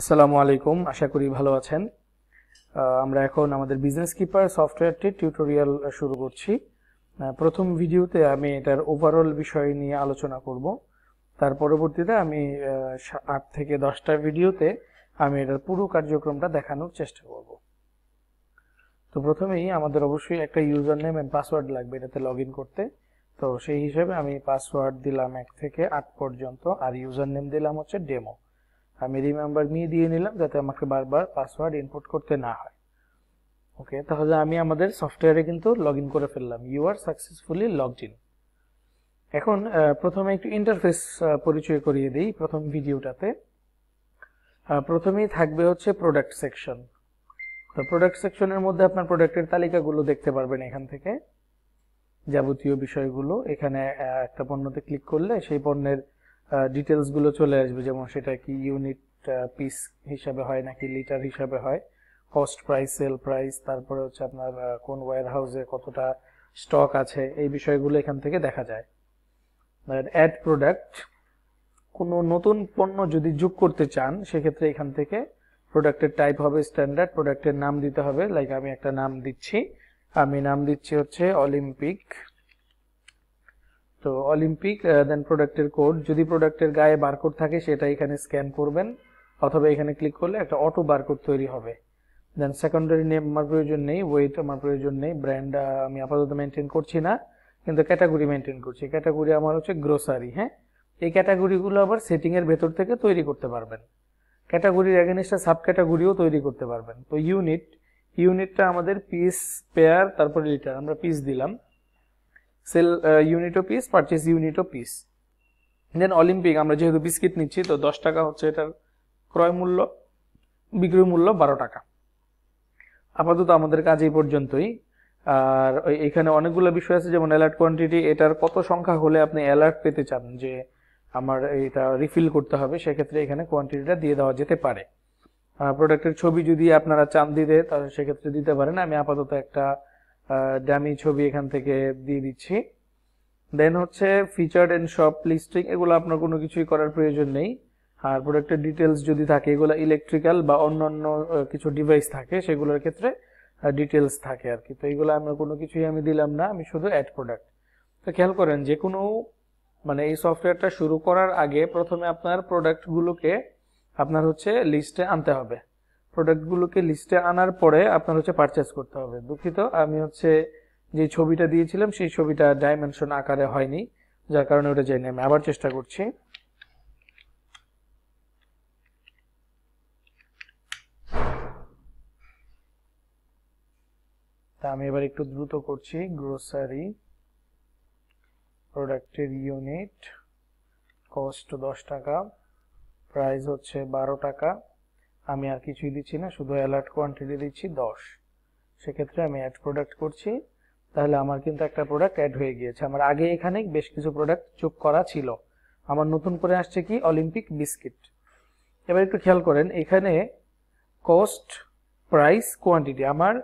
আসসালামু আলাইকুম আশা করি ভালো আছেন আমরা এখন আমাদের বিজনেস কিপার সফটওয়্যারটির টিউটোরিয়াল শুরু করছি প্রথম ভিডিওতে আমি এটার ওভারঅল বিষয় নিয়ে আলোচনা করব তার পরবর্তীতে আমি আট থেকে দশটা ভিডিওতে আমি এটার পুরো কার্যক্রমটা দেখানোর চেষ্টা করব তো প্রথমেই আমাদের অবশ্যই একটা ইউজার নেম অ্যান্ড পাসওয়ার্ড লাগবে এটাতে লগ করতে তো সেই হিসেবে আমি পাসওয়ার্ড দিলাম এক থেকে আট পর্যন্ত আর ইউজার নেম দিলাম হচ্ছে ডেমো আমি রিমেম্বার মি দিয়ে নিলাম যাতে আমাকে বারবার পাসওয়ার্ড ইনপুট করতে না হয় ওকে তাহলে আমি আমাদের সফটওয়্যারে কিন্তু লগ করে ফেললাম you are successfully log in এখন প্রথমে একটু ইন্টারফেস পরিচয় করিয়ে দিই প্রথম ভিডিওটাতে প্রথমেই থাকবে হচ্ছে প্রোডাক্ট সেকশন তো প্রোডাক্ট সেকশনের মধ্যে আপনার প্রোডাক্টের তালিকাগুলো দেখতে পারবেন এখান থেকে যাবতীয় বিষয়গুলো এখানে একটা পণ্যতে ক্লিক করলে সেই পণ্যের ডিটেলসগুলো চলে আসবে যেমন সেটা কি ইউনিট পিস হিসাবে হয় নাকি লিটার হিসাবে হয় কস্ট প্রাইস সেল প্রাইস তারপরে হচ্ছে আপনার কোন ওয়্যার হাউসে কতটা স্টক আছে এই বিষয়গুলো এখান থেকে দেখা যায় অ্যাড প্রোডাক্ট কোনো নতুন পণ্য যদি যোগ করতে চান সেক্ষেত্রে এখান থেকে প্রোডাক্টের টাইপ হবে স্ট্যান্ডার্ড প্রোডাক্টের নাম দিতে হবে লাইক আমি একটা নাম দিচ্ছি আমি নাম দিচ্ছি হচ্ছে অলিম্পিক তো অলিম্পিক দেন প্রোডাক্টের কোড যদি প্রোডাক্টের গায়ে বারকোড থাকে সেটা এখানে স্ক্যান করবেন অথবা এখানে ক্লিক করলে একটা অটো বারকোড তৈরি হবে দেন সেকেন্ডারি নেম আমার প্রয়োজন নেই ওয়েট আমার প্রয়োজন নেই ব্র্যান্ড আমি আপাতত মেনটেন করছি না কিন্তু ক্যাটাগরি মেনটেন করছি ক্যাটাগরি আমার হচ্ছে গ্রোসারি হ্যাঁ এই ক্যাটাগরিগুলো আবার সেটিংয়ের ভেতর থেকে তৈরি করতে পারবেন ক্যাটাগরির এগেনস্টটা সাব ক্যাটাগরিও তৈরি করতে পারবেন তো ইউনিট ইউনিটটা আমাদের পিস পেয়ার তারপরে লিটার আমরা পিস দিলাম সেল ইউনিট ও পিস পারচেস ইউনিট ও পিস দেন অলিম্পিক আমরা যেহেতু বিস্কিট নিচ্ছি তো দশ টাকা হচ্ছে এটার ক্রয় মূল্য বিক্রয় মূল্য বারো টাকা আপাতত আমাদের কাজ এই পর্যন্তই আর এখানে অনেকগুলো বিষয় আছে যেমন অ্যালার্ট কোয়ান্টিটি এটার কত সংখ্যা হলে আপনি অ্যালার্ট পেতে চান যে আমার এটা রিফিল করতে হবে সেক্ষেত্রে এখানে কোয়ান্টিটিটা দিয়ে দেওয়া যেতে পারে প্রোডাক্টের ছবি যদি আপনারা চান দিতে তাহলে সেক্ষেত্রে দিতে পারেন আমি আপাতত একটা ডামি ছবি এখান থেকে দিয়ে দিচ্ছি দেন হচ্ছে ফিচার অ্যান্ড শপ লিস্টিং এগুলো আপনার কোনো কিছুই করার প্রয়োজন নেই আর প্রোডাক্টের ডিটেলস যদি থাকে এগুলো ইলেকট্রিক্যাল বা অন্যান্য কিছু ডিভাইস থাকে সেগুলোর ক্ষেত্রে ডিটেলস থাকে আর কি তো এইগুলো আমরা কোনো কিছুই আমি দিলাম না আমি শুধু অ্যাড প্রোডাক্ট তো খেয়াল করেন যে কোনো মানে এই সফটওয়্যারটা শুরু করার আগে প্রথমে আপনার প্রোডাক্টগুলোকে আপনার হচ্ছে লিস্টে আনতে হবে প্রোডাক্টগুলোকে লিস্টে আনার পরে আপনার হচ্ছে পারচেস করতে হবে দুঃখিত আমি হচ্ছে যে ছবিটা দিয়েছিলাম সেই ছবিটা ডাইমেনশন আকারে হয়নি যার কারণে ওটা যাইনি আমি আবার চেষ্টা করছি তা আমি এবার একটু দ্রুত করছি গ্রোসারি প্রোডাক্টের ইউনিট কস্ট দশ টাকা প্রাইস হচ্ছে বারো টাকা আমি আর কিছুই দিচ্ছি না শুধু অ্যালার্ট কোয়ান্টিটি দিচ্ছি দশ সেক্ষেত্রে আমি অ্যাড প্রোডাক্ট করছি তাহলে আমার কিন্তু একটা প্রোডাক্ট অ্যাড হয়ে গিয়েছে আমার আগে এখানে বেশ কিছু প্রোডাক্ট যোগ করা ছিল আমার নতুন করে আসছে কি অলিম্পিক বিস্কিট এবার একটু খেয়াল করেন এখানে কস্ট প্রাইস কোয়ান্টিটি আমার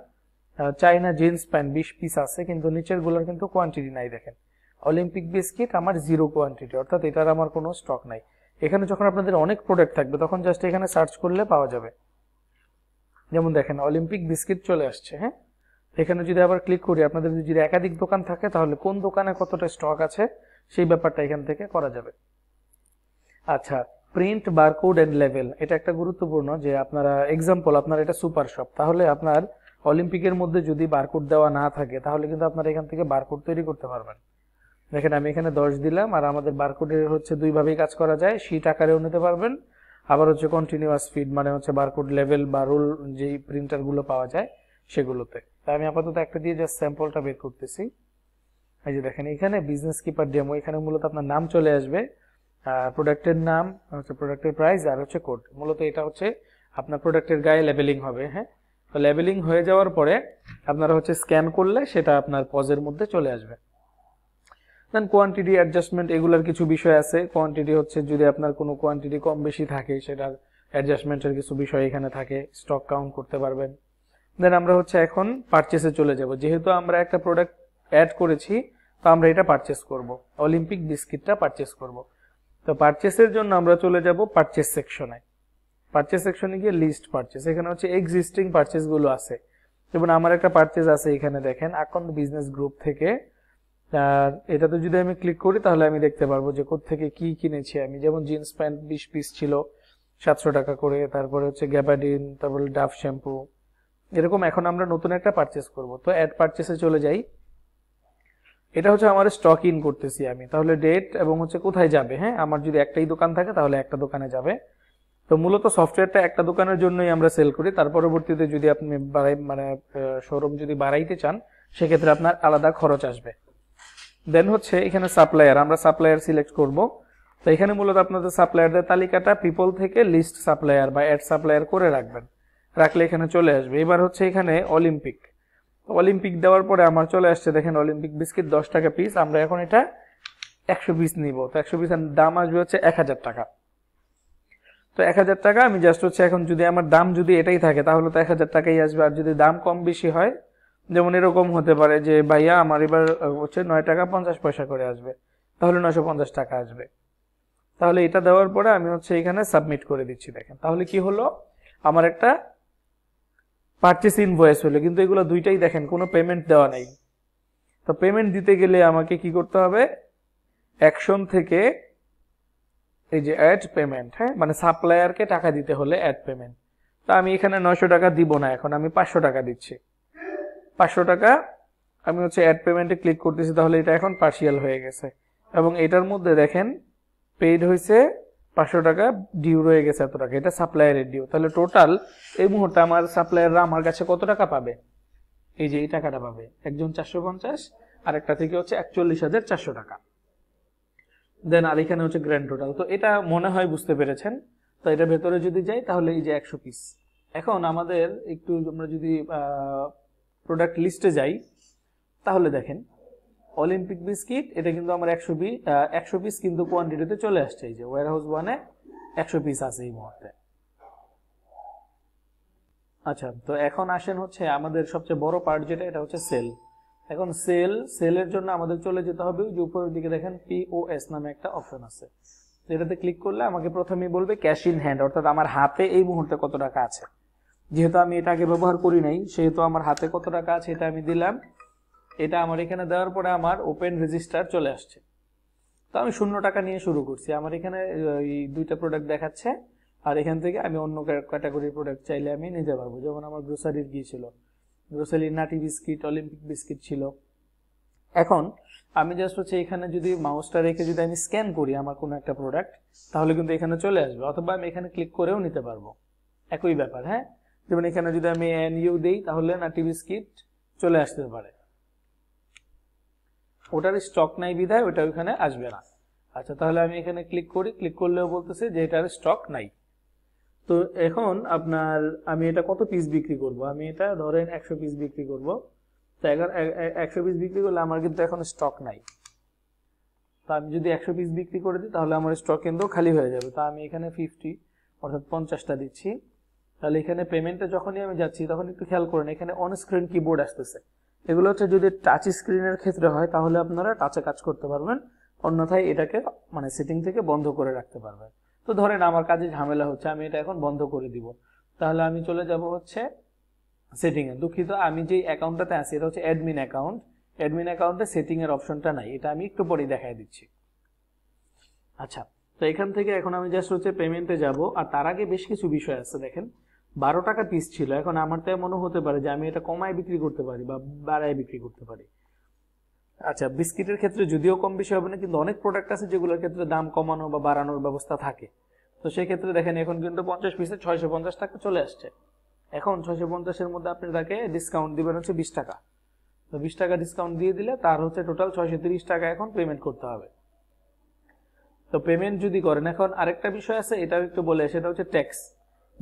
চাইনা জিন্স প্যান্ট বিশ পিস আছে কিন্তু গুলোর কিন্তু কোয়ান্টিটি নাই দেখেন অলিম্পিক বিস্কিট আমার জিরো কোয়ান্টিটি অর্থাৎ এটার আমার কোনো স্টক নাই এখানে যখন আপনাদের অনেক প্রোডাক্ট থাকবে তখন জাস্ট এখানে সার্চ করলে পাওয়া যাবে যেমন দেখেন অলিম্পিক বিস্কিট চলে আসছে হ্যাঁ এখানে যদি আবার ক্লিক করি আপনাদের যদি একাধিক দোকান থাকে তাহলে কোন দোকানে কতটা স্টক আছে সেই ব্যাপারটা এখান থেকে করা যাবে আচ্ছা প্রিন্ট বারকোড অ্যান্ড লেভেল এটা একটা গুরুত্বপূর্ণ যে আপনারা এক্সাম্পল আপনার এটা সুপার শপ তাহলে আপনার অলিম্পিকের মধ্যে যদি বারকোড দেওয়া না থাকে তাহলে কিন্তু আপনারা এখান থেকে বারকোড তৈরি করতে পারবেন দেখেন আমি এখানে দশ দিলাম আর আমাদের বারকোডের হচ্ছে দুইভাবেই কাজ করা যায় শীট আকারেও নিতে পারবেন আবার হচ্ছে কন্টিনিউয়াস ফিড মানে হচ্ছে বারকোড লেভেল বা রোল যেই প্রিন্টারগুলো পাওয়া যায় সেগুলোতে তাই আমি আপাতত একটা দিয়ে জাস্ট স্যাম্পলটা বের করতেছি এই যে দেখেন এখানে বিজনেস কিপার ডেমো এখানে মূলত আপনার নাম চলে আসবে আর প্রোডাক্টের নাম হচ্ছে প্রোডাক্টের প্রাইস আর হচ্ছে কোড মূলত এটা হচ্ছে আপনার প্রোডাক্টের গায়ে লেবেলিং হবে হ্যাঁ তো লেবেলিং হয়ে যাওয়ার পরে আপনারা হচ্ছে স্ক্যান করলে সেটা আপনার পজের মধ্যে চলে আসবে দেন কোয়ান্টিটি অ্যাডজাস্টমেন্ট এগুলার কিছু বিষয় আছে কোয়ান্টিটি হচ্ছে যদি আপনার কোনো কোয়ান্টিটি কম বেশি থাকে সেটার অ্যাডজাস্টমেন্টের কিছু বিষয় এখানে থাকে স্টক কাউন্ট করতে পারবেন দেন আমরা হচ্ছে এখন পারচেসে চলে যাব যেহেতু আমরা একটা প্রোডাক্ট অ্যাড করেছি তো আমরা এটা পারচেস করব অলিম্পিক বিস্কিটটা পারচেস করব তো পারচেসের জন্য আমরা চলে যাব পারচেস সেকশনে পারচেস সেকশনে গিয়ে লিস্ট পারচেস এখানে হচ্ছে এক্সিস্টিং পারচেসগুলো আছে যেমন আমার একটা পারচেস আছে এখানে দেখেন আকন্দ বিজনেস গ্রুপ থেকে আর এটাতে যদি আমি ক্লিক করি তাহলে আমি দেখতে পারবো যে থেকে কি কিনেছি আমি যেমন জিন্স প্যান্ট বিশ পিস ছিল সাতশো টাকা করে তারপরে হচ্ছে গ্যাবাডিন তারপরে ডাভ শ্যাম্পু এরকম এখন আমরা নতুন একটা পারচেস করব তো অ্যাড পারচেসে চলে যাই এটা হচ্ছে আমার স্টক ইন করতেছি আমি তাহলে ডেট এবং হচ্ছে কোথায় যাবে হ্যাঁ আমার যদি একটাই দোকান থাকে তাহলে একটা দোকানে যাবে তো মূলত সফটওয়্যারটা একটা দোকানের জন্যই আমরা সেল করি তার পরবর্তীতে যদি আপনি বাড়াই মানে শোরুম যদি বাড়াইতে চান সেক্ষেত্রে আপনার আলাদা খরচ আসবে দেন হচ্ছে এখানে সাপ্লায়ার আমরা সাপ্লায়ার সিলেক্ট করব তো এখানে মূলত আপনাদের সাপ্লায়ারদের তালিকাটা পিপল থেকে লিস্ট সাপ্লায়ার বা অ্যাড সাপ্লায়ার করে রাখবেন রাখলে এখানে চলে আসবে এবার হচ্ছে এখানে অলিম্পিক অলিম্পিক দেওয়ার পরে আমার চলে আসছে দেখেন অলিম্পিক বিস্কিট দশ টাকা পিস আমরা এখন এটা একশো পিস নিব তো একশো পিসের দাম আসবে হচ্ছে এক হাজার টাকা তো এক হাজার টাকা আমি জাস্ট হচ্ছে এখন যদি আমার দাম যদি এটাই থাকে তাহলে তো এক হাজার টাকাই আসবে আর যদি দাম কম বেশি হয় যেমন এরকম হতে পারে যে ভাইয়া আমার এবার হচ্ছে নয় টাকা পঞ্চাশ পয়সা করে আসবে তাহলে নয়শো পঞ্চাশ টাকা আসবে তাহলে এটা দেওয়ার পরে আমি হচ্ছে এখানে সাবমিট করে দিচ্ছি দেখেন তাহলে কি হলো আমার একটা পার্চেস ইনভয়েস হলো কিন্তু এগুলো দুইটাই দেখেন কোনো পেমেন্ট দেওয়া নাই তো পেমেন্ট দিতে গেলে আমাকে কি করতে হবে অ্যাকশন থেকে এই যে অ্যাড পেমেন্ট হ্যাঁ মানে সাপ্লায়ারকে টাকা দিতে হলে অ্যাড পেমেন্ট তা আমি এখানে নয়শো টাকা দিব না এখন আমি পাঁচশো টাকা দিচ্ছি পাঁচশো টাকা আমি হচ্ছে অ্যাড পেমেন্টে ক্লিক করতেছি তাহলে এটা এখন পার্সিয়াল হয়ে গেছে এবং এটার মধ্যে দেখেন পেইড হয়েছে পাঁচশো টাকা ডিউ রয়ে গেছে এত টাকা এটা সাপ্লায়ারের ডিউ তাহলে টোটাল এই মুহূর্তে আমার সাপ্লায়াররা আমার কাছে কত টাকা পাবে এই যে এই টাকাটা পাবে একজন চারশো পঞ্চাশ আর একটা থেকে হচ্ছে একচল্লিশ হাজার চারশো টাকা দেন আর এখানে হচ্ছে গ্র্যান্ড টোটাল তো এটা মনে হয় বুঝতে পেরেছেন তো এটা ভেতরে যদি যাই তাহলে এই যে একশো পিস এখন আমাদের একটু আমরা যদি প্রোডাক্ট লিস্টে যাই তাহলে দেখেন অলিম্পিক বিস্কিট এটা কিন্তু আমার একশো পিস একশো পিস কিন্তু কোয়ান্টিটিতে চলে আসছে এই যে ওয়ার হাউস ওয়ানে একশো পিস আছে এই মুহূর্তে আচ্ছা তো এখন আসেন হচ্ছে আমাদের সবচেয়ে বড় পার্ট যেটা এটা হচ্ছে সেল এখন সেল সেলের জন্য আমাদের চলে যেতে হবে যে উপরের দিকে দেখেন পিওএস নামে একটা অপশন আছে এটাতে ক্লিক করলে আমাকে প্রথমেই বলবে ক্যাশ ইন হ্যান্ড অর্থাৎ আমার হাতে এই মুহূর্তে কত টাকা আছে যেহেতু আমি এটা আগে ব্যবহার করি নাই সেহেতু আমার হাতে কত টাকা আছে এটা আমি দিলাম এটা আমার এখানে দেওয়ার পরে আমার ওপেন রেজিস্টার চলে আসছে তো আমি শূন্য টাকা নিয়ে শুরু করছি আমার এখানে এই দুইটা প্রোডাক্ট দেখাচ্ছে আর এখান থেকে আমি অন্য ক্যাটাগরির প্রোডাক্ট চাইলে আমি নিতে পারবো যেমন আমার গ্রোসারির গিয়েছিল গ্রোসারির নাটি বিস্কিট অলিম্পিক বিস্কিট ছিল এখন আমি জাস্ট হচ্ছে এখানে যদি মাউসটা রেখে যদি আমি স্ক্যান করি আমার কোনো একটা প্রোডাক্ট তাহলে কিন্তু এখানে চলে আসবে অথবা আমি এখানে ক্লিক করেও নিতে পারবো একই ব্যাপার হ্যাঁ যেমন এখানে যদি আমি এন ইউ দিই তাহলে না টিভি স্ক্রিপ্ট চলে আসতে পারে ওটার স্টক নাই বিধায় ওটা ওইখানে আসবে না আচ্ছা তাহলে আমি এখানে ক্লিক করি ক্লিক করলেও বলতেছে যে এটার স্টক নাই তো এখন আপনার আমি এটা কত পিস বিক্রি করব আমি এটা ধরেন একশো পিস বিক্রি করব তো এখন একশো পিস বিক্রি করলে আমার কিন্তু এখন স্টক নাই তা আমি যদি একশো পিস বিক্রি করে দিই তাহলে আমার স্টক কিন্তু খালি হয়ে যাবে তা আমি এখানে ফিফটি অর্থাৎ পঞ্চাশটা দিচ্ছি তাহলে এখানে পেমেন্টে যখনই আমি যাচ্ছি তখন একটু খেয়াল করেন এখানে অন স্ক্রিন কিবোর্ড আসতেছে এগুলো হচ্ছে যদি টাচ স্ক্রিনের ক্ষেত্রে হয় তাহলে আপনারা টাচে কাজ করতে পারবেন অন্যথায় এটাকে মানে সেটিং থেকে বন্ধ করে রাখতে পারবেন তো ধরেন আমার কাজে ঝামেলা হচ্ছে আমি এটা এখন বন্ধ করে দিব তাহলে আমি চলে যাব হচ্ছে সেটিংয়ে দুঃখিত আমি যে অ্যাকাউন্টটাতে আছি এটা হচ্ছে অ্যাডমিন অ্যাকাউন্ট অ্যাডমিন অ্যাকাউন্টে সেটিংয়ের অপশনটা নাই এটা আমি একটু পরেই দেখাই দিচ্ছি আচ্ছা তো এখান থেকে এখন আমি জাস্ট হচ্ছে পেমেন্টে যাব আর তার আগে বেশ কিছু বিষয় আছে দেখেন বারো টাকা পিস ছিল এখন আমার তাই মনে হতে পারে যে আমি এটা কমায় বিক্রি করতে পারি বা বাড়ায় বিক্রি করতে পারি আচ্ছা বিস্কিটের ক্ষেত্রে যদিও কম বেশি হবে না কিন্তু অনেক প্রোডাক্ট আছে যেগুলোর ক্ষেত্রে দাম কমানো বা বাড়ানোর ব্যবস্থা থাকে তো সেক্ষেত্রে দেখেন এখন কিন্তু পঞ্চাশ পিসে ছয়শো পঞ্চাশ টাকা চলে আসছে এখন ছয়শো পঞ্চাশের মধ্যে আপনি তাকে ডিসকাউন্ট দেবেন হচ্ছে বিশ টাকা তো বিশ টাকা ডিসকাউন্ট দিয়ে দিলে তার হচ্ছে টোটাল ছয়শো তিরিশ টাকা এখন পেমেন্ট করতে হবে তো পেমেন্ট যদি করেন এখন আরেকটা বিষয় আছে এটা একটু বলে সেটা হচ্ছে ট্যাক্স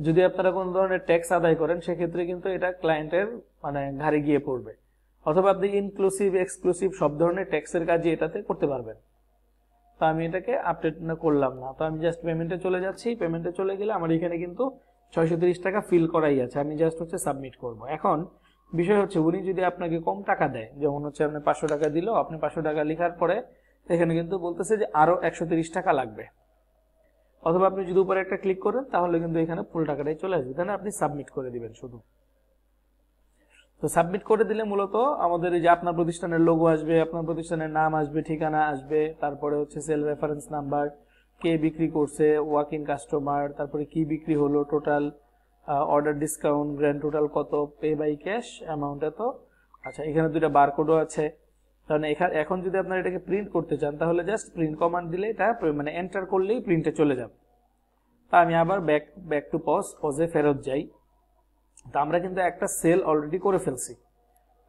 যদি আপনারা কোনো ধরনের ট্যাক্স আদায় করেন সেক্ষেত্রে কিন্তু এটা ক্লায়েন্টের মানে ঘাড়ে গিয়ে পড়বে অথবা আপনি ইনক্লুসিভ এক্সক্লুসিভ সব ধরনের ট্যাক্সের কাজই এটাতে করতে পারবেন তো আমি এটাকে আপডেট করলাম না তো আমি জাস্ট পেমেন্টে চলে যাচ্ছি পেমেন্টে চলে গেলে আমার এখানে কিন্তু ছয়শো টাকা ফিল করাই আছে আমি জাস্ট হচ্ছে সাবমিট করব এখন বিষয় হচ্ছে উনি যদি আপনাকে কম টাকা দেয় যেমন হচ্ছে আপনি পাঁচশো টাকা দিল আপনি পাঁচশো টাকা লেখার পরে এখানে কিন্তু বলতেছে যে আরও একশো টাকা লাগবে অথবা আপনি যদি উপরে একটা ক্লিক করেন তাহলে কিন্তু এখানে ফুল টাকাটাই চলে আসবে তাহলে আপনি সাবমিট করে দিবেন শুধু তো সাবমিট করে দিলে মূলত আমাদের এই যে আপনার প্রতিষ্ঠানের লোগো আসবে আপনার প্রতিষ্ঠানের নাম আসবে ঠিকানা আসবে তারপরে হচ্ছে সেল রেফারেন্স নাম্বার কে বিক্রি করছে ওয়াক ইন কাস্টমার তারপরে কি বিক্রি হলো total order discount grand total কত পে বাই ক্যাশ অ্যামাউন্ট এত আচ্ছা এখানে দুইটা বারকোডও আছে তাহলে এখানে এখন যদি আপনারা এটাকে প্রিন্ট করতে চান তাহলে জাস্ট প্রিন্ট কমান্ড দিলে এটা মানে এন্টার করলেই প্রিন্টে চলে যাবে তা আমি আবার ব্যাক ব্যাক টু পজ পজে ফেরত যাই তা আমরা কিন্তু একটা সেল অলরেডি করে ফেলছি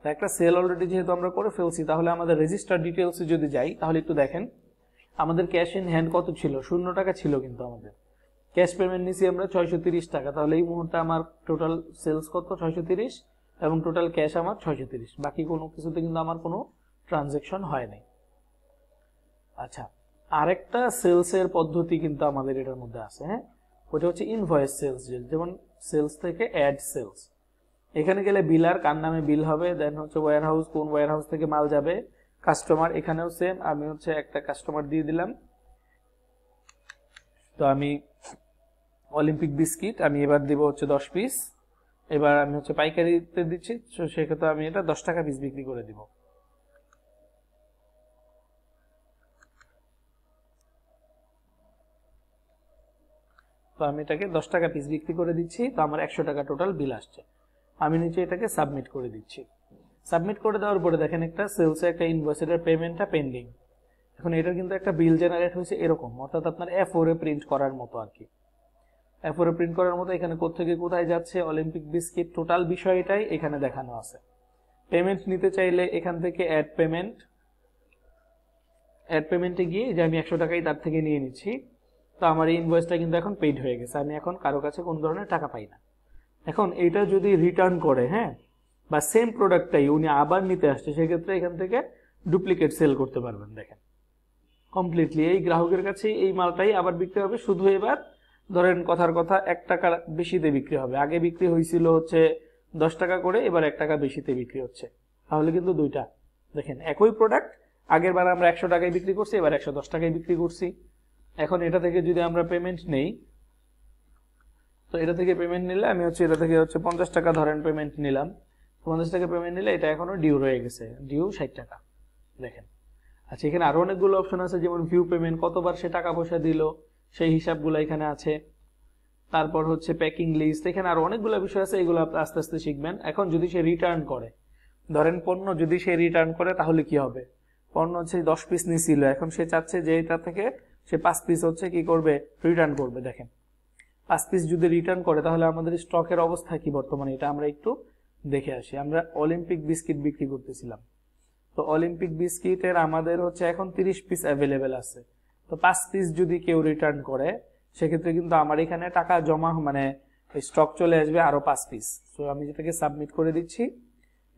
তা একটা সেল অলরেডি যেহেতু আমরা করে ফেলছি তাহলে আমাদের রেজিস্টার ডিটেলসে যদি যাই তাহলে একটু দেখেন আমাদের ক্যাশ ইন হ্যান্ড কত ছিল শূন্য টাকা ছিল কিন্তু আমাদের ক্যাশ পেমেন্ট নিছি আমরা ছয়শো তিরিশ টাকা তাহলে এই মুহূর্তে আমার টোটাল সেলস কত ছয়শো তিরিশ এবং টোটাল ক্যাশ আমার ছয়শো তিরিশ বাকি কোনো কিছুতে কিন্তু আমার কোনো ট্রানজেকশন হয় নাই আচ্ছা আরেকটা সেলসের পদ্ধতি কিন্তু আমাদের এটার মধ্যে আছে হ্যাঁ ওটা হচ্ছে ইনভয়েস সেলস যেমন সেলস থেকে অ্যাড সেলস এখানে গেলে বিলার কার নামে বিল হবে দেন হচ্ছে ওয়ার হাউস কোন ওয়ার হাউস থেকে মাল যাবে কাস্টমার এখানেও সেম আমি হচ্ছে একটা কাস্টমার দিয়ে দিলাম তো আমি অলিম্পিক বিস্কিট আমি এবার দেব হচ্ছে দশ পিস এবার আমি হচ্ছে পাইকারিতে দিচ্ছি তো সেক্ষেত্রে আমি এটা দশ টাকা পিস বিক্রি করে দিব তো আমি এটাকে দশ টাকা পিস বিক্রি করে দিচ্ছি তো আমার একশো টাকা টোটাল বিল আসছে আমি নিচে এটাকে সাবমিট করে দিচ্ছি সাবমিট করে দেওয়ার পরে দেখেন একটা সেলসে একটা ইনভয়েসের পেমেন্টটা পেন্ডিং এখন এটার কিন্তু একটা বিল জেনারেট হয়েছে এরকম অর্থাৎ আপনার এ প্রিন্ট করার মতো আর কি এফ ফোরে প্রিন্ট করার মতো এখানে কোথেকে কোথায় যাচ্ছে অলিম্পিক বিস্কিট টোটাল বিষয়টাই এখানে দেখানো আছে পেমেন্ট নিতে চাইলে এখান থেকে অ্যাড পেমেন্ট অ্যাড পেমেন্টে গিয়ে যে আমি একশো টাকাই তার থেকে নিয়ে নিচ্ছি তো আমার এই ইনভয়েসটা কিন্তু এখন পেইড হয়ে গেছে আমি এখন কারো কাছে কোনো ধরনের টাকা পাই না এখন এটা যদি রিটার্ন করে হ্যাঁ বা সেম প্রোডাক্টটাই উনি আবার নিতে আসছে সেক্ষেত্রে এখান থেকে ডুপ্লিকেট সেল করতে পারবেন দেখেন কমপ্লিটলি এই গ্রাহকের কাছে এই মালটাই আবার বিক্রি হবে শুধু এবার ধরেন কথার কথা এক টাকা বেশিতে বিক্রি হবে আগে বিক্রি হয়েছিল হচ্ছে দশ টাকা করে এবার এক টাকা বেশিতে বিক্রি হচ্ছে তাহলে কিন্তু দুইটা দেখেন একই প্রোডাক্ট আগের বার আমরা একশো টাকায় বিক্রি করছি এবার একশো দশ টাকায় বিক্রি করছি এখন এটা থেকে যদি আমরা পেমেন্ট নেই তো এটা থেকে পেমেন্ট নিলে আমি হচ্ছে এটা থেকে হচ্ছে পঞ্চাশ টাকা ধরেন পেমেন্ট নিলাম পঞ্চাশ টাকা পেমেন্ট নিলে এটা এখনও ডিউ রয়ে গেছে ডিউ ষাট টাকা দেখেন আচ্ছা এখানে আরও অনেকগুলো অপশন আছে যেমন ভিউ পেমেন্ট কতবার সে টাকা পয়সা দিল সেই হিসাবগুলো এখানে আছে তারপর হচ্ছে প্যাকিং লিস্ট এখানে আরও অনেকগুলো বিষয় আছে এগুলো আপনি আস্তে আস্তে শিখবেন এখন যদি সে রিটার্ন করে ধরেন পণ্য যদি সে রিটার্ন করে তাহলে কি হবে পণ্য হচ্ছে দশ পিস নিয়েছিল এখন সে চাচ্ছে যে এটা থেকে সে পাঁচ পিস হচ্ছে কি করবে রিটার্ন করবে দেখেন পাঁচ পিস যদি রিটার্ন করে তাহলে আমাদের স্টকের অবস্থা কি বর্তমানে এটা আমরা একটু দেখে আসি আমরা অলিম্পিক বিস্কিট বিক্রি করতেছিলাম তো অলিম্পিক বিস্কিটের আমাদের হচ্ছে এখন তিরিশ পিস অ্যাভেলেবেল আছে তো পাঁচ পিস যদি কেউ রিটার্ন করে সেক্ষেত্রে কিন্তু আমার এখানে টাকা জমা মানে স্টক চলে আসবে আরো পাঁচ পিস তো আমি যেটাকে সাবমিট করে দিচ্ছি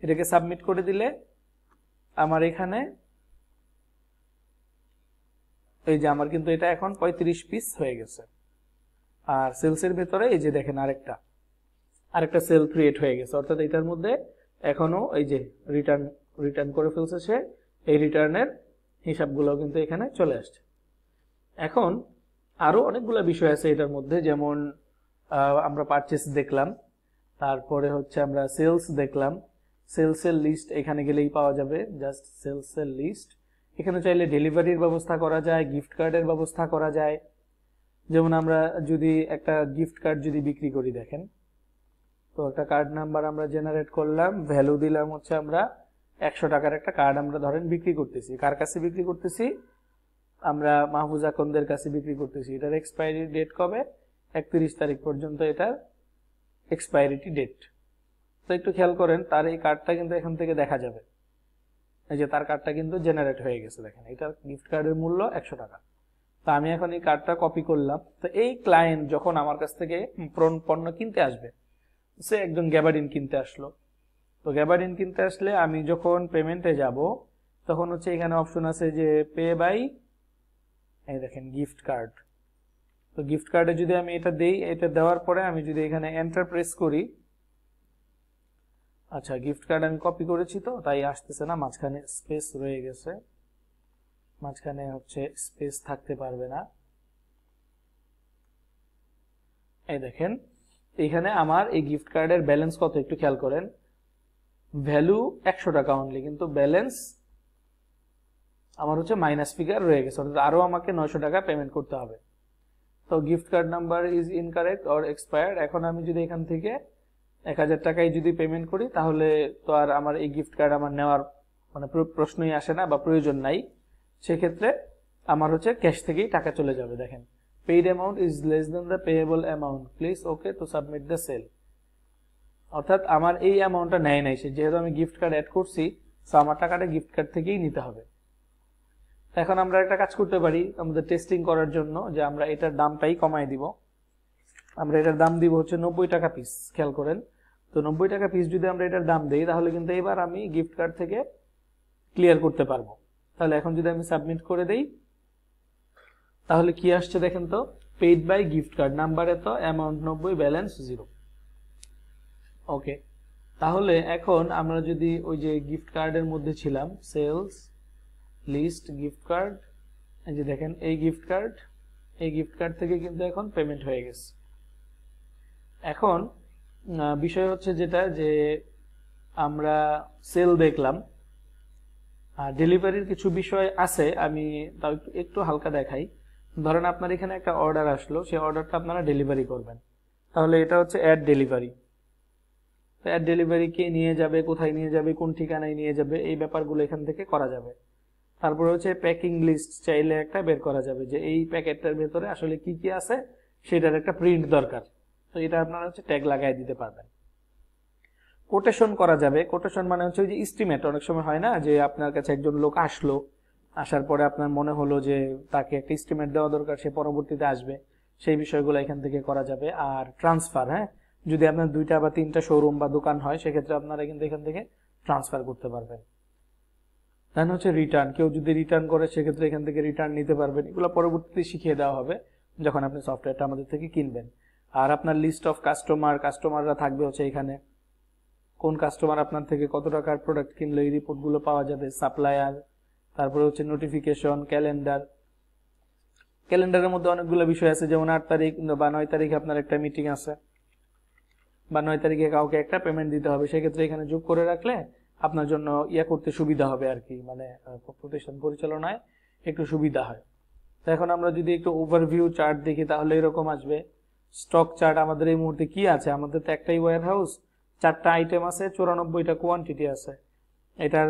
এটাকে সাবমিট করে দিলে আমার এখানে এই যে আমার কিন্তু এটা এখন পঁয়ত্রিশ পিস হয়ে গেছে আর সেলসের ভেতরে এই যে দেখেন আরেকটা আরেকটা সেল ক্রিয়েট হয়ে গেছে অর্থাৎ এটার মধ্যে এখনো এই যে রিটার্ন রিটার্ন করে ফেলছে সে এই রিটার্নের হিসাবগুলো কিন্তু এখানে চলে আসছে এখন আরও অনেকগুলো বিষয় আছে এটার মধ্যে যেমন আমরা পারচেস দেখলাম তারপরে হচ্ছে আমরা সেলস দেখলাম সেলসের লিস্ট এখানে গেলেই পাওয়া যাবে জাস্ট সেলসের লিস্ট এখানে চাইলে ডেলিভারির ব্যবস্থা করা যায় গিফট কার্ডের ব্যবস্থা করা যায় যেমন আমরা যদি একটা গিফট কার্ড যদি বিক্রি করি দেখেন তো একটা কার্ড নাম্বার আমরা জেনারেট করলাম ভ্যালু দিলাম হচ্ছে আমরা একশো টাকার একটা কার্ড আমরা ধরেন বিক্রি করতেছি কার কাছে বিক্রি করতেছি আমরা মাহফুজ আকন্দের কাছে বিক্রি করতেছি এটার এক্সপায়ারি ডেট কবে একত্রিশ তারিখ পর্যন্ত এটার এক্সপায়ারিটি ডেট তো একটু খেয়াল করেন তার এই কার্ডটা কিন্তু এখান থেকে দেখা যাবে এই যে তার কার্ডটা কিন্তু জেনারেট হয়ে গেছে দেখেন এটার গিফট কার্ডের মূল্য একশো টাকা তো আমি এখন এই কার্ডটা কপি করলাম তো এই ক্লায়েন্ট যখন আমার কাছ থেকে পণ্য কিনতে আসবে সে একজন গ্যাবারিন কিনতে আসলো তো গ্যাবারিন কিনতে আসলে আমি যখন পেমেন্টে যাব তখন হচ্ছে এখানে অপশন আছে যে পে বাই এই দেখেন গিফট কার্ড তো গিফট কার্ডে যদি আমি এটা দেই এটা দেওয়ার পরে আমি যদি এখানে এন্টারপ্রেস করি আচ্ছা গিফট কার্ড আমি কপি করেছি তো তাই আসতেছে না মাঝখানে স্পেস রয়ে গেছে মাঝখানে হচ্ছে স্পেস থাকতে পারবে না এই দেখেন এখানে আমার এই গিফট কার্ডের ব্যালেন্স কত একটু খেয়াল করেন ভ্যালু একশো টাকা অনলি কিন্তু ব্যালেন্স আমার হচ্ছে মাইনাস ফিগার রয়ে গেছে অর্থাৎ আরও আমাকে নয়শো টাকা পেমেন্ট করতে হবে তো gift card number is incorrect or expired এখন আমি যদি এখান থেকে এক হাজার টাকায় যদি পেমেন্ট করি তাহলে তো আর আমার এই গিফট কার্ড আমার নেওয়ার মানে প্রশ্নই আসে না বা প্রয়োজন নাই সেক্ষেত্রে আমার হচ্ছে ক্যাশ থেকেই টাকা চলে যাবে দেখেন paid amount is less than the payable amount please okay to submit the sale অর্থাৎ আমার এই অ্যামাউন্টটা নেয় নাই সে যেহেতু আমি গিফট কার্ড অ্যাড করছি সো আমার টাকাটা গিফট কার্ড থেকেই নিতে হবে এখন আমরা একটা কাজ করতে পারি আমাদের টেস্টিং করার জন্য যে আমরা এটার দামটাই কমায় দিব আমরা এটার দাম দিব হচ্ছে নব্বই টাকা পিস খেয়াল করেন তো নব্বই টাকা পিস যদি আমরা এটার দাম দিই তাহলে কিন্তু এবার আমি গিফট কার্ড থেকে ক্লিয়ার করতে পারবো তাহলে এখন যদি আমি সাবমিট করে দেই তাহলে কি আসছে দেখেন তো পেইড বাই গিফট কার্ড নাম্বারে তো অ্যামাউন্ট নব্বই ব্যালেন্স জিরো ওকে তাহলে এখন আমরা যদি ওই যে গিফট কার্ডের মধ্যে ছিলাম সেলস লিস্ট গিফট কার্ড এই যে দেখেন এই গিফট কার্ড এই গিফট কার্ড থেকে কিন্তু এখন পেমেন্ট হয়ে গেছে এখন বিষয় হচ্ছে যেটা যে আমরা সেল দেখলাম আর ডেলিভারির কিছু বিষয় আছে আমি তাও একটু একটু হালকা দেখাই ধরেন আপনার এখানে একটা অর্ডার আসলো সেই অর্ডারটা আপনারা ডেলিভারি করবেন তাহলে এটা হচ্ছে অ্যাড ডেলিভারি অ্যাড ডেলিভারি কে নিয়ে যাবে কোথায় নিয়ে যাবে কোন ঠিকানায় নিয়ে যাবে এই ব্যাপারগুলো এখান থেকে করা যাবে তারপরে হচ্ছে প্যাকিং লিস্ট চাইলে একটা বের করা যাবে যে এই প্যাকেটটার ভেতরে আসলে কি কি আছে সেটার একটা প্রিন্ট দরকার তো এটা আপনারা হচ্ছে ট্যাগ লাগাই দিতে পারবেন কোটেশন করা যাবে কোটেশন মানে হচ্ছে ওই যে ইস্টিমেট অনেক সময় হয় না যে আপনার কাছে একজন লোক আসলো আসার পরে আপনার মনে হলো যে তাকে একটা ইস্টিমেট দেওয়া দরকার সে পরবর্তীতে আসবে সেই বিষয়গুলো এখান থেকে করা যাবে আর ট্রান্সফার হ্যাঁ যদি আপনার দুইটা বা তিনটা শোরুম বা দোকান হয় সেক্ষেত্রে আপনারা কিন্তু এখান থেকে ট্রান্সফার করতে পারবেন দেন হচ্ছে রিটার্ন কেউ যদি রিটার্ন করে সেক্ষেত্রে এখান থেকে রিটার্ন নিতে পারবেন এগুলো পরবর্তীতে শিখিয়ে দেওয়া হবে যখন আপনি সফটওয়্যারটা আমাদের থেকে কিনবেন আর আপনার লিস্ট অফ কাস্টমার কাস্টমাররা থাকবে হচ্ছে এখানে কোন কাস্টমার আপনার থেকে কত টাকার প্রোডাক্ট কিনলো এই রিপোর্টগুলো পাওয়া যাবে সাপ্লায়ার তারপরে হচ্ছে নোটিফিকেশন ক্যালেন্ডার ক্যালেন্ডারের মধ্যে অনেকগুলো বিষয় আছে যেমন আট তারিখ বা নয় তারিখে আপনার একটা মিটিং আছে বা নয় তারিখে কাউকে একটা পেমেন্ট দিতে হবে সেক্ষেত্রে এখানে যোগ করে রাখলে আপনার জন্য ইয়া করতে সুবিধা হবে আর কি মানে প্রতিষ্ঠান পরিচালনায় একটু সুবিধা হয় তো এখন আমরা যদি একটু ওভারভিউ চার্ট দেখি তাহলে এরকম আসবে স্টক চার্ট আমাদের এই মুহূর্তে কি আছে আমাদের তো একটাই ওয়ার হাউস চারটা আইটেম আছে চুরানব্বইটা কোয়ান্টিটি আছে এটার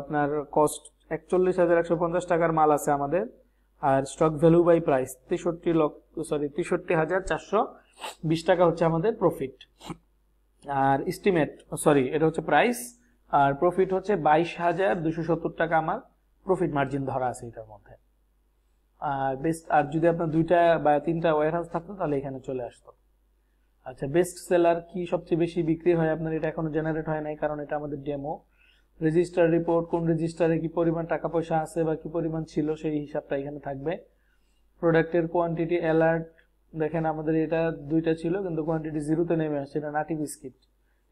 আপনার কস্ট একচল্লিশ হাজার একশো পঞ্চাশ টাকার মাল আছে আমাদের আর স্টক ভ্যালু বাই প্রাইস তেষট্টি লক্ষ সরি তেষট্টি হাজার চারশো বিশ টাকা হচ্ছে আমাদের প্রফিট আর এস্টিমেট সরি এটা হচ্ছে প্রাইস আর প্রফিট হচ্ছে বাইশ হাজার দুশো সত্তর টাকা আমার প্রফিট মার্জিন ধরা আছে এটার মধ্যে আর বেস্ট আর যদি আপনার দুইটা বা তিনটা ওয়ারহাউস থাকতো তাহলে এখানে চলে আসতো আচ্ছা বেস্ট সেলার কি সবচেয়ে বেশি বিক্রি হয় আপনার এটা এখনো জেনারেট হয় নাই কারণ এটা আমাদের ডেমো রেজিস্টার রিপোর্ট কোন রেজিস্টারে কি পরিমাণ টাকা পয়সা আছে বা কি পরিমাণ ছিল সেই হিসাবটা এখানে থাকবে প্রোডাক্টের কোয়ান্টিটি অ্যালার্ট দেখেন আমাদের এটা দুইটা ছিল কিন্তু কোয়ান্টিটি জিরোতে নেমে আসছে এটা নাটি বিস্কিট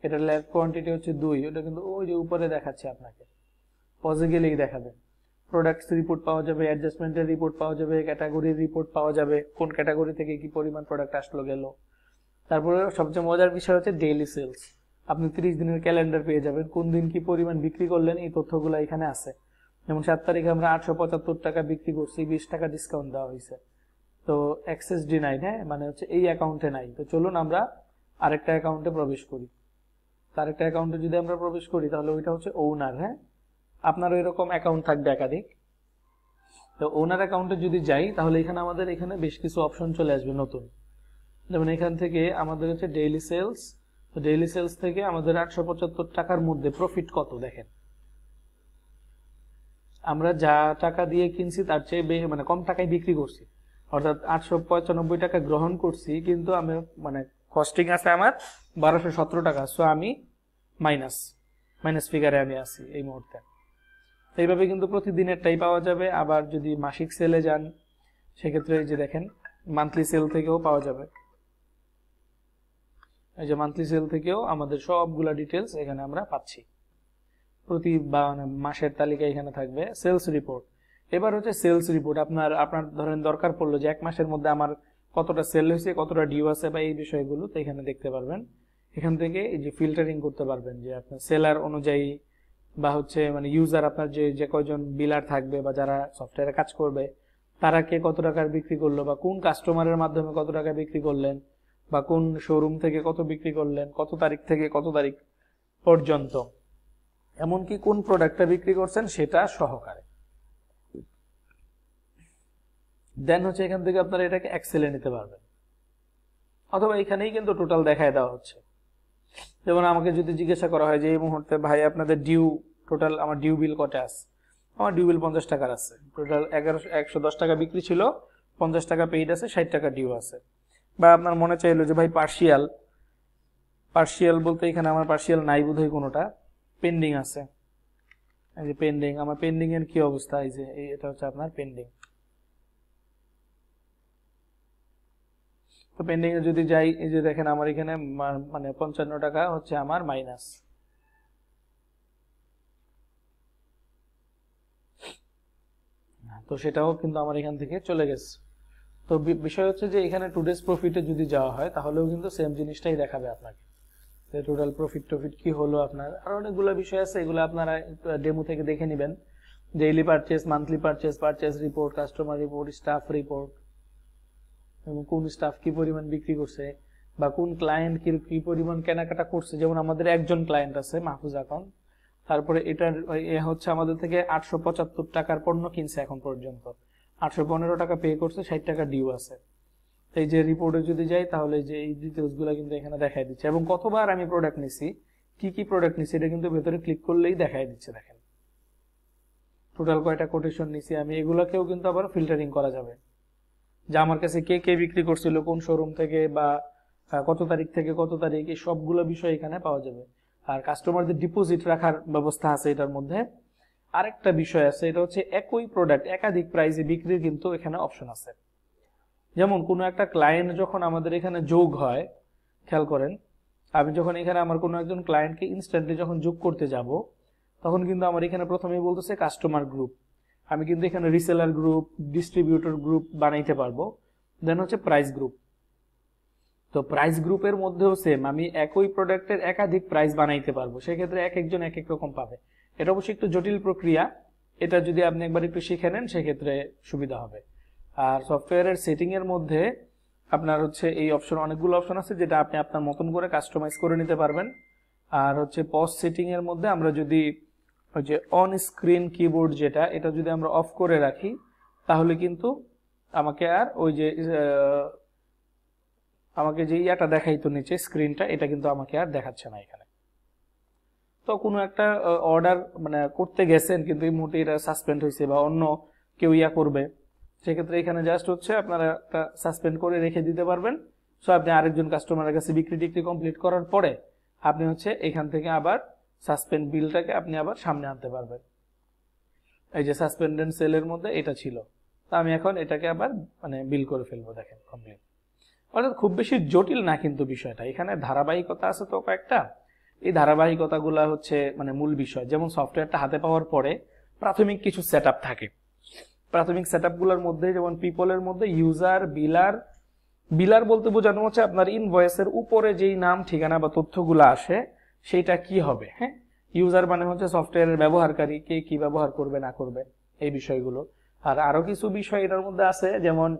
এটা ল্যাব কোয়ান্টিটি হচ্ছে দুই ওটা কিন্তু ওই যে উপরে দেখাচ্ছে আপনাকে পজে গেলেই দেখাবেন প্রোডাক্টস রিপোর্ট পাওয়া যাবে অ্যাডজাস্টমেন্টের রিপোর্ট পাওয়া যাবে ক্যাটাগরির রিপোর্ট পাওয়া যাবে কোন ক্যাটাগরি থেকে কি পরিমাণ প্রোডাক্ট আসলো গেল তারপরে সবচেয়ে মজার বিষয় হচ্ছে ডেইলি সেলস আপনি তিরিশ দিনের ক্যালেন্ডার পেয়ে যাবেন কোন দিন কি পরিমাণ বিক্রি করলেন এই তথ্যগুলো এখানে আছে যেমন সাত তারিখে আমরা আটশো পঁচাত্তর টাকা বিক্রি করছি বিশ টাকা ডিসকাউন্ট দেওয়া হয়েছে তো অ্যাক্সেস ডি নাই হ্যাঁ মানে হচ্ছে এই অ্যাকাউন্টে নাই তো চলুন আমরা আরেকটা অ্যাকাউন্টে প্রবেশ করি আরেকটা অ্যাকাউন্টে যদি আমরা প্রবেশ করি তাহলে ওইটা হচ্ছে ওনার হ্যাঁ আপনার ওই রকম অ্যাকাউন্ট থাকবে একাধিক তো ওনার অ্যাকাউন্টে যদি যাই তাহলে এখানে আমাদের এখানে বেশ কিছু অপশন চলে আসবে নতুন যেমন এখান থেকে আমাদের হচ্ছে ডেইলি সেলস তো ডেইলি সেলস থেকে আমাদের আটশো পঁচাত্তর টাকার মধ্যে প্রফিট কত দেখেন আমরা যা টাকা দিয়ে কিনছি তার চেয়ে মানে কম টাকায় বিক্রি করছি অর্থাৎ আটশো পঁচানব্বই টাকা গ্রহণ করছি কিন্তু আমি মানে কস্টিং আছে আমার বারোশো সতেরো টাকা সো আমি মাইনাস মাইনাস ফিগারে আমি আছি এই মুহূর্তে এইভাবে কিন্তু প্রতিদিনেরটাই পাওয়া যাবে আবার যদি মাসিক সেলে যান সেক্ষেত্রে এই যে দেখেন মান্থলি সেল থেকেও পাওয়া যাবে এই যে মান্থলি সেল থেকেও আমাদের সবগুলা ডিটেলস এখানে আমরা পাচ্ছি প্রতি বা মানে মাসের তালিকা এখানে থাকবে সেলস রিপোর্ট এবার হচ্ছে সেলস রিপোর্ট আপনার আপনার ধরেন দরকার পড়লো যে এক মাসের মধ্যে আমার কতটা সেল হয়েছে কতটা ডিউ আছে বা এই বিষয়গুলো তো এখানে দেখতে পারবেন এখান থেকে এই যে ফিল্টারিং করতে পারবেন যে আপনার সেলার অনুযায়ী বা হচ্ছে মানে ইউজার আপনার যে যে কয়জন বিলার থাকবে বা যারা সফটওয়্যারে কাজ করবে তারা কে কত টাকার বিক্রি করলো বা কোন কাস্টমারের মাধ্যমে কত টাকা বিক্রি করলেন বা কোন শোরুম থেকে কত বিক্রি করলেন কত তারিখ থেকে কত তারিখ পর্যন্ত এমনকি কোন প্রোডাক্টটা বিক্রি করছেন সেটা সহকারে দেন হচ্ছে এখান থেকে আপনারা এটাকে এক্সেলে নিতে পারবেন অথবা এখানেই কিন্তু টোটাল দেখায় দেওয়া হচ্ছে যেমন আমাকে যদি জিজ্ঞাসা করা হয় যে এই মুহূর্তে ভাই আপনাদের ডিউ টোটাল আমার ডিউ বিল কটা আছে আমার ডিউ বিল পঞ্চাশ টাকার আছে টোটাল এগারোশো একশো দশ টাকা বিক্রি ছিল পঞ্চাশ টাকা পেইড আছে ষাট টাকা ডিউ আছে বা আপনার মনে চাইলো যে ভাই পার্সিয়াল পার্সিয়াল বলতে এখানে আমার পার্সিয়াল নাই বোধহয় কোনোটা পেন্ডিং আছে এই যে পেন্ডিং আমার পেন্ডিং এর কি অবস্থা এই যে এটা হচ্ছে আপনার পেন্ডিং তো পেন্ডিংয়ে যদি যাই এই যে দেখেন আমার এখানে মানে পঞ্চান্ন টাকা হচ্ছে আমার মাইনাস তো সেটাও কিন্তু আমার এখান থেকে চলে গেছে তো বিষয় হচ্ছে যে এখানে টু ডেজ প্রফিটে যদি যাওয়া হয় তাহলেও কিন্তু সেম জিনিসটাই দেখাবে আপনাকে যে টোটাল প্রফিট টফিট কি হলো আপনার আর অনেকগুলো বিষয় আছে এগুলো আপনারা ডেমো থেকে দেখে নেবেন daily purchase monthly purchase purchase report customer report staff report এবং কোন স্টাফ কি পরিমাণ বিক্রি করছে বা কোন ক্লায়েন্ট কি কি পরিমাণ কেনাকাটা করছে যেমন আমাদের একজন ক্লায়েন্ট আছে মাহফুজ আকন তারপরে এটার এ হচ্ছে আমাদের থেকে আটশো পঁচাত্তর টাকার পণ্য কিনছে এখন পর্যন্ত আটশো পনেরো টাকা পে করছে ষাট টাকা ডিউ আছে এই যে রিপোর্টে যদি যাই তাহলে যে এই ডিটেলসগুলো কিন্তু এখানে দেখাই দিচ্ছে এবং কতবার আমি প্রোডাক্ট নিছি কি কি প্রোডাক্ট নিছি এটা কিন্তু ভেতরে ক্লিক করলেই দেখাই দিচ্ছে দেখেন টোটাল কয়টা কোটেশন নিছি আমি এগুলাকেও কিন্তু আবার ফিল্টারিং করা যাবে যে আমার কাছে কে কে বিক্রি করছিল কোন শোরুম থেকে বা কত তারিখ থেকে কত তারিখ এই সবগুলো বিষয় এখানে পাওয়া যাবে আর কাস্টমারদের ডিপোজিট রাখার ব্যবস্থা আছে এটার মধ্যে আরেকটা বিষয় আছে এটা হচ্ছে একই প্রোডাক্ট একাধিক প্রাইজে বিক্রির কিন্তু এখানে অপশন আছে যেমন কোনো একটা ক্লায়েন্ট যখন আমাদের এখানে যোগ হয় খেয়াল করেন আমি যখন এখানে আমার কোনো একজন ক্লায়েন্টকে ইনস্ট্যান্টলি যখন যোগ করতে যাব তখন কিন্তু আমার এখানে প্রথমেই বলতেছে কাস্টমার গ্রুপ আমি কিন্তু এখানে রিসেলার গ্রুপ ডিস্ট্রিবিউটর গ্রুপ বানাইতে পারবো দেন হচ্ছে প্রাইস গ্রুপ তো প্রাইস গ্রুপের মধ্যেও সেম আমি একই প্রোডাক্টের একাধিক প্রাইস বানাইতে পারবো সেক্ষেত্রে এক একজন এক এক রকম পাবে এটা অবশ্যই একটু জটিল প্রক্রিয়া এটা যদি আপনি একবার একটু শিখে নেন সেক্ষেত্রে সুবিধা হবে আর সফটওয়্যারের সেটিংয়ের মধ্যে আপনার হচ্ছে এই অপশন অনেকগুলো অপশন আছে যেটা আপনি আপনার মতন করে কাস্টমাইজ করে নিতে পারবেন আর হচ্ছে পজ সেটিংয়ের মধ্যে আমরা যদি ওই যে অন স্ক্রিন কিবোর্ড যেটা এটা যদি আমরা অফ করে রাখি তাহলে কিন্তু আমাকে আর ওই যে আমাকে যে ইয়াটা দেখাইতো নিচে স্ক্রিনটা এটা কিন্তু আমাকে আর দেখাচ্ছে না এখানে তো কোনো একটা অর্ডার মানে করতে গেছেন কিন্তু এই মুহূর্তে এটা সাসপেন্ড হয়েছে বা অন্য কেউ ইয়া করবে সেক্ষেত্রে এখানে জাস্ট হচ্ছে আপনারা একটা সাসপেন্ড করে রেখে দিতে পারবেন সো আপনি আরেকজন কাস্টমারের কাছে বিক্রি টিক্রি কমপ্লিট করার পরে আপনি হচ্ছে এখান থেকে আবার সাসপেন্ড বিলটাকে আপনি আবার সামনে আনতে পারবেন এই যে সাসপেন্ডেন্ট সেলের মধ্যে এটা ছিল তা আমি এখন এটাকে আবার মানে বিল করে ফেলবো দেখেন কমপ্লিট অর্থাৎ খুব বেশি জটিল না কিন্তু বিষয়টা এখানে ধারাবাহিকতা আছে তো কয়েকটা এই ধারাবাহিকতাগুলো হচ্ছে মানে মূল বিষয় যেমন সফটওয়্যারটা হাতে পাওয়ার পরে প্রাথমিক কিছু সেট থাকে প্রাথমিক সেট মধ্যে যেমন পিপলের মধ্যে ইউজার বিলার বিলার বলতে বোঝানো হচ্ছে আপনার ইনভয়েসের উপরে যেই নাম ঠিকানা বা তথ্যগুলো আসে সেটা কি হবে হ্যাঁ ইউজার মানে হচ্ছে সফটওয়্যারের ব্যবহারকারী কে কি ব্যবহার করবে না করবে এই বিষয়গুলো আর আরো কিছু বিষয় এটার মধ্যে আছে যেমন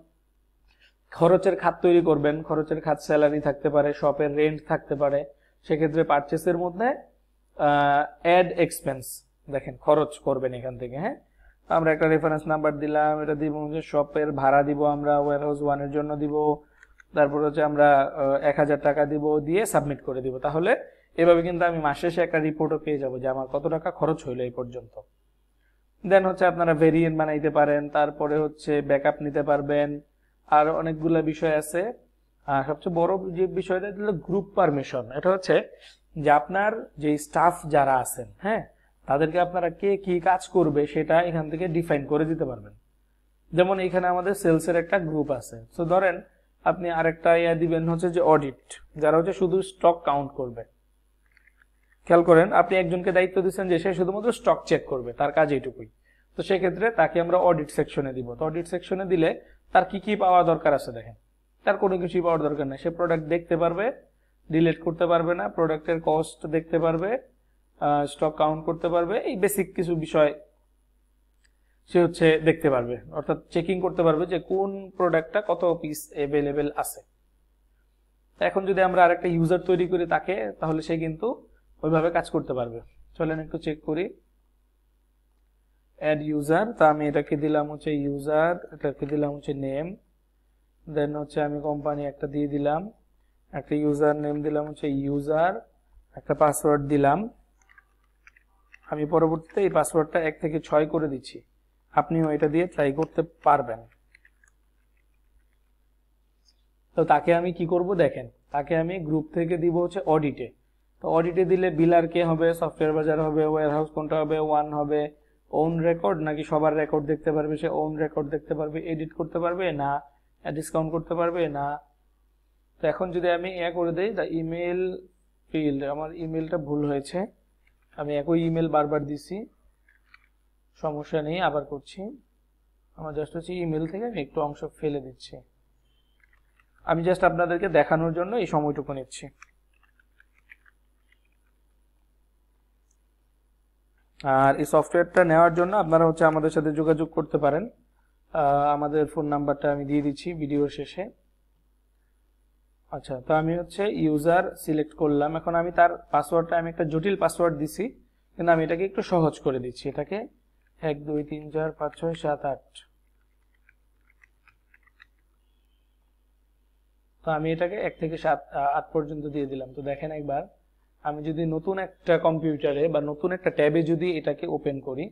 খরচের খাত তৈরি করবেন খরচের খাত স্যালারি থাকতে পারে শপের রেন্ট থাকতে পারে সেক্ষেত্রে পারচেসের মধ্যে অ্যাড এক্সপেন্স দেখেন খরচ করবেন এখান থেকে হ্যাঁ আমরা একটা রেফারেন্স নাম্বার দিলাম এটা দিব হচ্ছে শপের ভাড়া দিব আমরা ওয়ার হাউস ওয়ানের জন্য দিব তারপর হচ্ছে আমরা এক হাজার টাকা দিব দিয়ে সাবমিট করে দিব তাহলে এভাবে কিন্তু আমি মাস শেষে একটা রিপোর্টও পেয়ে যাব যে আমার কত টাকা খরচ হইলো এই পর্যন্ত দেন হচ্ছে আপনারা ভেরিয়েন্ট বানাইতে পারেন তারপরে হচ্ছে ব্যাকআপ নিতে পারবেন আর অনেকগুলো বিষয় আছে আর সবচেয়ে বড় যে বিষয়টা হলো গ্রুপ পারমিশন এটা হচ্ছে যে আপনার যে স্টাফ যারা আছেন হ্যাঁ তাদেরকে আপনারা কে কি কাজ করবে সেটা এখান থেকে ডিফাইন করে দিতে পারবেন যেমন এখানে আমাদের সেলসের একটা গ্রুপ আছে তো ধরেন আপনি আরেকটা ইয়া দিবেন হচ্ছে যে অডিট যারা হচ্ছে শুধু স্টক কাউন্ট করবে খেয়াল করেন আপনি একজনকে দায়িত্ব দিচ্ছেন যে সে শুধুমাত্র স্টক চেক করবে তার কাজ এইটুকুই তো সেক্ষেত্রে তাকে আমরা অডিট সেকশনে দিব তো অডিট সেকশনে দিলে তার কি কি পাওয়া দরকার আছে দেখেন তার কোনো কিছুই পাওয়ার দরকার নেই সে প্রোডাক্ট দেখতে পারবে ডিলেট করতে পারবে না প্রোডাক্টের কস্ট দেখতে পারবে স্টক কাউন্ট করতে পারবে এই বেসিক কিছু বিষয় সে হচ্ছে দেখতে পারবে অর্থাৎ চেকিং করতে পারবে যে কোন প্রোডাক্টটা কত পিস অ্যাভেলেবেল আছে এখন যদি আমরা আরেকটা ইউজার তৈরি করি তাকে তাহলে সে কিন্তু ওইভাবে কাজ করতে পারবে চলেন একটু চেক করি অ্যাড ইউজার তা আমি এটাকে দিলাম হচ্ছে ইউজার এটাকে দিলাম হচ্ছে নেম দেন হচ্ছে আমি কোম্পানি একটা দিয়ে দিলাম একটা ইউজার নেম দিলাম হচ্ছে ইউজার একটা পাসওয়ার্ড দিলাম আমি পরবর্তীতে এই পাসওয়ার্ডটা এক থেকে ছয় করে দিচ্ছি আপনিও এটা দিয়ে ট্রাই করতে পারবেন তো তাকে আমি কি করব দেখেন তাকে আমি গ্রুপ থেকে দিব হচ্ছে অডিটে তো অডিটে দিলে বিলার কে হবে সফটওয়্যার বাজার হবে হাউস কোনটা হবে ওয়ান হবে ওন রেকর্ড নাকি সবার রেকর্ড দেখতে পারবে সে ওন রেকর্ড দেখতে পারবে এডিট করতে পারবে না ডিসকাউন্ট করতে পারবে না তো এখন যদি আমি এ করে দিই দ্য ইমেল ফিল্ড আমার ইমেলটা ভুল হয়েছে আমি একই ইমেল বারবার দিছি সমস্যা নেই আবার করছি আমার জাস্ট হচ্ছে ইমেল থেকে আমি একটু অংশ ফেলে দিচ্ছি আমি জাস্ট আপনাদেরকে দেখানোর জন্য এই সময়টুকু নিচ্ছি আর এই সফটওয়্যারটা নেওয়ার জন্য আপনারা হচ্ছে আমাদের সাথে যোগাযোগ করতে পারেন আমাদের ফোন নাম্বারটা আমি দিয়ে দিচ্ছি ভিডিওর শেষে আচ্ছা তো আমি হচ্ছে ইউজার সিলেক্ট করলাম এখন আমি তার পাসওয়ার্ডটা আমি একটা জটিল পাসওয়ার্ড দিছি কিন্তু আমি এটাকে একটু সহজ করে দিচ্ছি এটাকে এক দুই তিন চার পাঁচ ছয় সাত আট তো আমি এটাকে এক থেকে সাত আট পর্যন্ত দিয়ে দিলাম তো দেখেন একবার আমি যদি নতুন একটা কম্পিউটারে বা নতুন একটা ট্যাবে যদি এটাকে ওপেন করি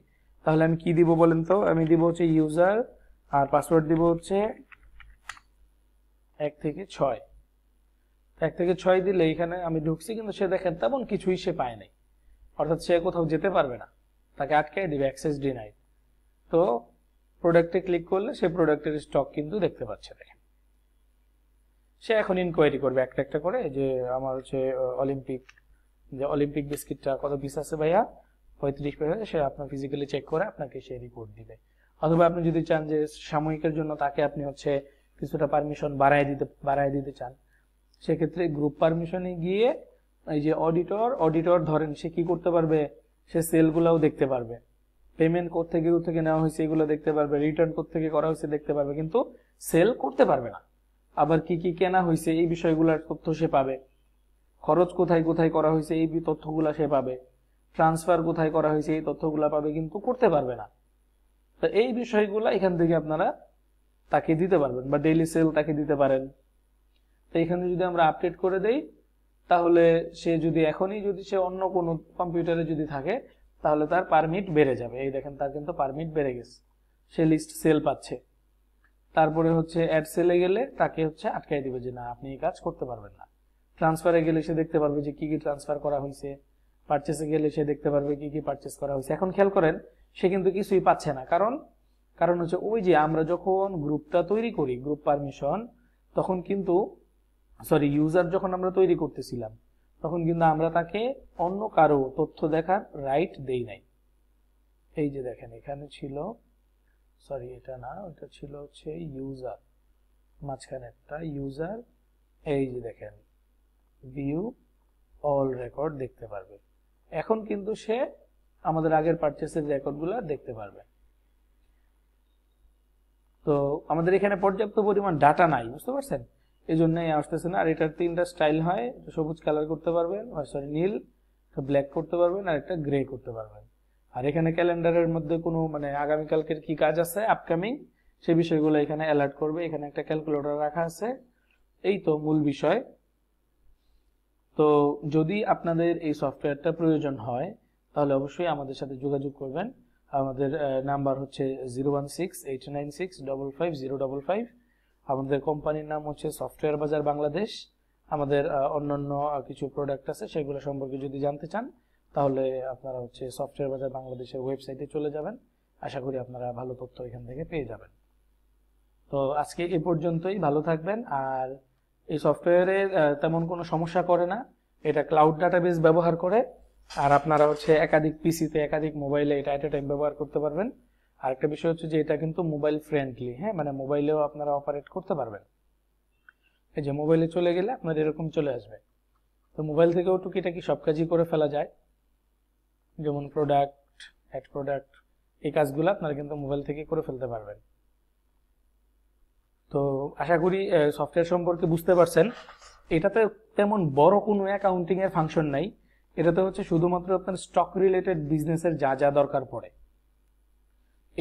তাহলে আমি কি দিব বলেন তো আমি দিব হচ্ছে ইউজার আর পাসওয়ার্ড দিব হচ্ছে এক থেকে ছয় এক থেকে ছয় দিলে এখানে আমি ঢুকছি কিন্তু সে দেখেন তেমন কিছুই সে পায় নাই অর্থাৎ সে কোথাও যেতে পারবে না তাকে আটকাই দিবে অ্যাক্সেস ডিনাই তো প্রোডাক্টে ক্লিক করলে সে প্রোডাক্টের স্টক কিন্তু দেখতে পাচ্ছে দেখেন সে এখন ইনকোয়ারি করবে একটা একটা করে যে আমার হচ্ছে অলিম্পিক যে অলিম্পিক বিস্কিটটা কত পিস আছে ভাইয়া পঁয়ত্রিশ পিস আছে সে আপনার ফিজিক্যালি চেক করে আপনাকে সে রিপোর্ট দিবে অথবা আপনি যদি চান যে সাময়িকের জন্য তাকে আপনি হচ্ছে কিছুটা পারমিশন বাড়ায় দিতে বাড়ায় দিতে চান সেক্ষেত্রে গ্রুপ পারমিশনে গিয়ে এই যে অডিটর অডিটর ধরেন সে কি করতে পারবে সে সেলগুলাও দেখতে পারবে পেমেন্ট কোথেকে থেকে নেওয়া হয়েছে এগুলো দেখতে পারবে রিটার্ন কোথেকে করা হয়েছে দেখতে পারবে কিন্তু সেল করতে পারবে না আবার কি কি কেনা হয়েছে এই বিষয়গুলোর তথ্য সে পাবে খরচ কোথায় কোথায় করা হয়েছে এই তথ্যগুলো সে পাবে ট্রান্সফার কোথায় করা হয়েছে এই তথ্যগুলো পাবে কিন্তু করতে পারবে না তো এই বিষয়গুলো এখান থেকে আপনারা তাকে দিতে পারবেন বা ডেইলি সেল তাকে দিতে পারেন তো এখানে যদি আমরা আপডেট করে দেই তাহলে সে যদি এখনই যদি সে অন্য কোনো কম্পিউটারে যদি থাকে তাহলে তার পারমিট বেড়ে যাবে এই দেখেন তার কিন্তু পারমিট বেড়ে গেছে সে লিস্ট সেল পাচ্ছে তারপরে হচ্ছে অ্যাড সেলে গেলে তাকে হচ্ছে আটকাই দিবে যে না আপনি এই কাজ করতে পারবেন না ট্রান্সফারে গেলে সে দেখতে পারবে যে কি কি ট্রান্সফার করা হয়েছে পারচেসে গেলে সে দেখতে পারবে কি কি পারচেস করা হয়েছে এখন খেয়াল করেন সে কিন্তু কিছুই পাচ্ছে না কারণ কারণ হচ্ছে ওই যে আমরা যখন গ্রুপটা তৈরি করি গ্রুপ পারমিশন তখন কিন্তু সরি ইউজার যখন আমরা তৈরি করতেছিলাম তখন কিন্তু আমরা তাকে অন্য কারো তথ্য দেখার রাইট দেই নাই এই যে দেখেন এখানে ছিল সরি এটা না ওটা ছিল হচ্ছে ইউজার মাঝখানে একটা ইউজার এই যে দেখেন ভিউ অল রেকর্ড দেখতে পারবে এখন কিন্তু সে আমাদের আগের পারচেসের রেকর্ডগুলো দেখতে পারবে তো আমাদের এখানে পর্যাপ্ত পরিমাণ ডাটা নাই বুঝতে পারছেন এই জন্যই আসতেছে না আর এটার তিনটা স্টাইল হয় সবুজ কালার করতে পারবেন সরি নীল ব্ল্যাক করতে পারবেন আর একটা গ্রে করতে পারবেন আর এখানে ক্যালেন্ডারের মধ্যে কোনো মানে আগামীকালকের কি কাজ আছে আপকামিং সে বিষয়গুলো এখানে অ্যালার্ট করবে এখানে একটা ক্যালকুলেটর রাখা আছে এই তো মূল বিষয় তো যদি আপনাদের এই সফটওয়্যারটা প্রয়োজন হয় তাহলে অবশ্যই আমাদের সাথে যোগাযোগ করবেন আমাদের নাম্বার হচ্ছে zero one six eight nine six double five zero double five আমাদের কোম্পানির নাম হচ্ছে সফটওয়্যার বাজার বাংলাদেশ আমাদের অন্যান্য কিছু প্রোডাক্ট আছে সেগুলো সম্পর্কে যদি জানতে চান তাহলে আপনারা হচ্ছে সফটওয়্যার বাজার বাংলাদেশের ওয়েবসাইটে চলে যাবেন আশা করি আপনারা ভালো তথ্য এখান থেকে পেয়ে যাবেন তো আজকে এ পর্যন্তই ভালো থাকবেন আর এই সফটওয়্যারে তেমন কোনো সমস্যা করে না এটা ক্লাউড ডাটাবেস ব্যবহার করে আর আপনারা হচ্ছে একাধিক পিসিতে একাধিক মোবাইলে এটা অ্যাট এ টাইম ব্যবহার করতে পারবেন আর একটা বিষয় হচ্ছে যে এটা কিন্তু মোবাইল ফ্রেন্ডলি হ্যাঁ মানে মোবাইলেও আপনারা অপারেট করতে পারবেন এই যে মোবাইলে চলে গেলে আপনার এরকম চলে আসবে তো মোবাইল থেকেও টুকিটাকি সব কাজই করে ফেলা যায় যেমন প্রোডাক্ট অ্যাড প্রোডাক্ট এই কাজগুলো আপনারা কিন্তু মোবাইল থেকে করে ফেলতে পারবেন তো আশা করি সফটওয়্যার সম্পর্কে বুঝতে পারছেন এটাতে তেমন বড় কোনো অ্যাকাউন্টিং এর ফাংশন নাই এটাতে হচ্ছে শুধুমাত্র আপনার স্টক রিলেটেড বিজনেসের যা যা দরকার পড়ে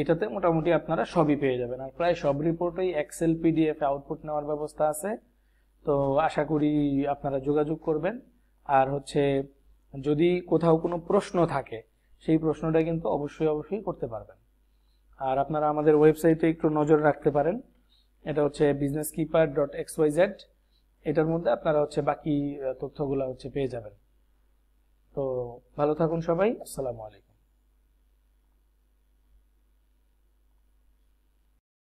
এটাতে মোটামুটি আপনারা সবই পেয়ে যাবেন আর প্রায় সব রিপোর্টেই এক্সেল পিডিএফ আউটপুট নেওয়ার ব্যবস্থা আছে তো আশা করি আপনারা যোগাযোগ করবেন আর হচ্ছে যদি কোথাও কোনো প্রশ্ন থাকে সেই প্রশ্নটা কিন্তু অবশ্যই অবশ্যই করতে পারবেন আর আপনারা আমাদের ওয়েবসাইটে একটু নজর রাখতে পারেন এটা হচ্ছে business keeper dot X Y Z এটার মধ্যে আপনারা হচ্ছে বাকি তথ্যগুলো হচ্ছে পেয়ে যাবেন তো ভালো থাকুন সবাই আসসালামু আলাইকুম